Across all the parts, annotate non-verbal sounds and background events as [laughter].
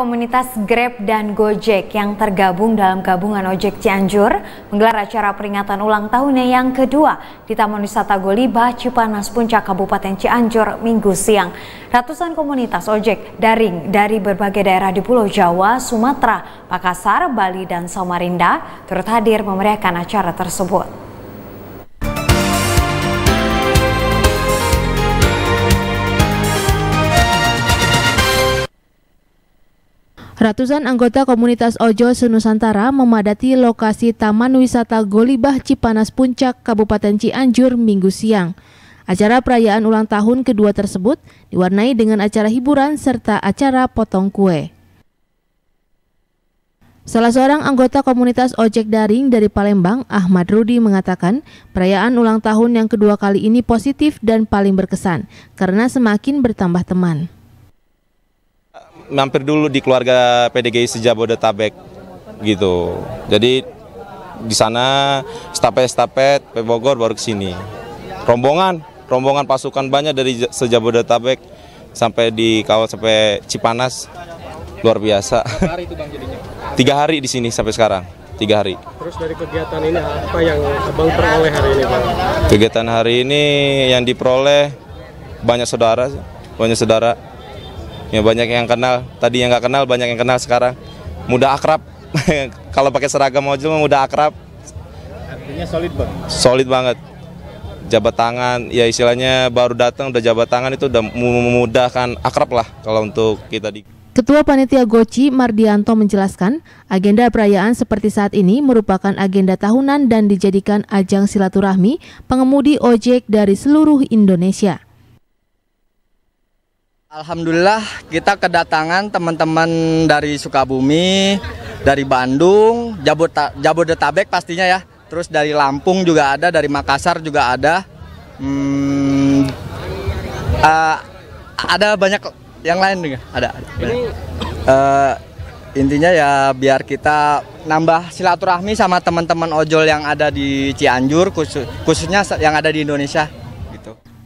Komunitas Grab dan Gojek yang tergabung dalam gabungan Ojek Cianjur menggelar acara peringatan ulang tahunnya yang kedua di Taman Wisata Goliba, Cipanas, Puncak, Kabupaten Cianjur, Minggu siang. Ratusan komunitas ojek daring dari berbagai daerah di Pulau Jawa, Sumatera, Makassar, Bali, dan Samarinda turut hadir memeriahkan acara tersebut. Ratusan anggota komunitas Ojo Senusantara memadati lokasi Taman Wisata Golibah Cipanas Puncak, Kabupaten Cianjur, Minggu siang. Acara perayaan ulang tahun kedua tersebut diwarnai dengan acara hiburan serta acara potong kue. Salah seorang anggota komunitas ojek daring dari Palembang, Ahmad Rudi mengatakan, perayaan ulang tahun yang kedua kali ini positif dan paling berkesan karena semakin bertambah teman mampir dulu di keluarga PDGI Sejabodetabek gitu. Jadi di sana stapet stafet Bogor baru ke sini. Rombongan, rombongan pasukan banyak dari Sejabodetabek sampai di kawal sampai Cipanas luar biasa. [laughs] Tiga hari di sini sampai sekarang tiga hari. Terus dari kegiatan ini apa yang abang peroleh hari ini bang? Kegiatan hari ini yang diperoleh banyak saudara, banyak saudara ya banyak yang kenal tadi yang nggak kenal banyak yang kenal sekarang mudah akrab [laughs] kalau pakai seragam ojol mudah akrab artinya solid bang solid banget jabat tangan ya istilahnya baru datang udah jabat tangan itu udah memudahkan akrab lah kalau untuk kita di Ketua Panitia Goci Mardianto menjelaskan, agenda perayaan seperti saat ini merupakan agenda tahunan dan dijadikan ajang silaturahmi pengemudi ojek dari seluruh Indonesia. Alhamdulillah kita kedatangan teman-teman dari Sukabumi, dari Bandung, Jabodetabek pastinya ya. Terus dari Lampung juga ada, dari Makassar juga ada. Hmm, uh, ada banyak yang lain juga. Ada. ada. Uh, intinya ya biar kita nambah silaturahmi sama teman-teman ojol yang ada di Cianjur khusus, khususnya yang ada di Indonesia.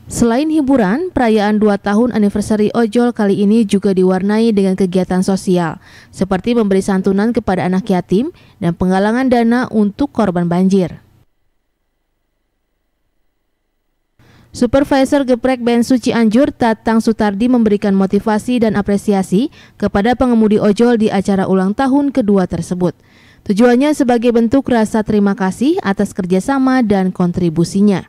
Selain hiburan, perayaan dua tahun anniversary Ojol kali ini juga diwarnai dengan kegiatan sosial, seperti memberi santunan kepada anak yatim dan penggalangan dana untuk korban banjir. Supervisor Geprek Bensu Cianjur Tatang Sutardi memberikan motivasi dan apresiasi kepada pengemudi ojol di acara ulang tahun kedua tersebut. Tujuannya sebagai bentuk rasa terima kasih atas kerjasama dan kontribusinya.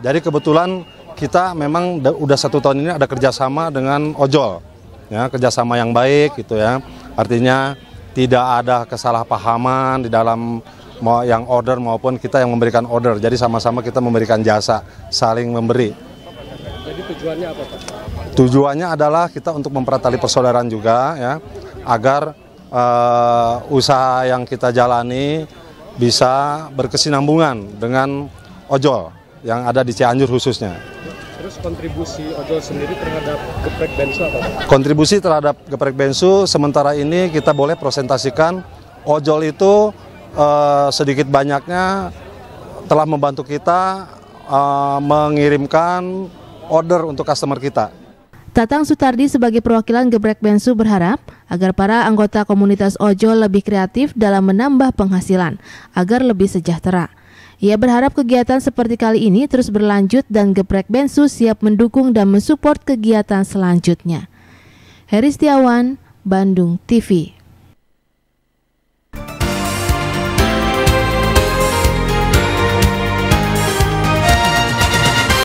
Jadi kebetulan kita memang udah satu tahun ini ada kerjasama dengan ojol, ya kerjasama yang baik gitu ya. Artinya tidak ada kesalahpahaman di dalam mau yang order maupun kita yang memberikan order. Jadi sama-sama kita memberikan jasa, saling memberi. Jadi tujuannya apa Pak? Tujuannya adalah kita untuk memperat persaudaraan juga ya, agar uh, usaha yang kita jalani bisa berkesinambungan dengan ojol yang ada di Cianjur khususnya. Terus kontribusi ojol sendiri terhadap geprek bensu apa? Kontribusi terhadap geprek bensu sementara ini kita boleh presentasikan ojol itu eh, sedikit banyaknya telah membantu kita eh, mengirimkan order untuk customer kita. Tatang Sutardi sebagai perwakilan Geprek Bensu berharap agar para anggota komunitas ojol lebih kreatif dalam menambah penghasilan agar lebih sejahtera. Ia berharap kegiatan seperti kali ini terus berlanjut dan Geprek Bensu siap mendukung dan mensupport kegiatan selanjutnya. Heri Setiawan, Bandung TV.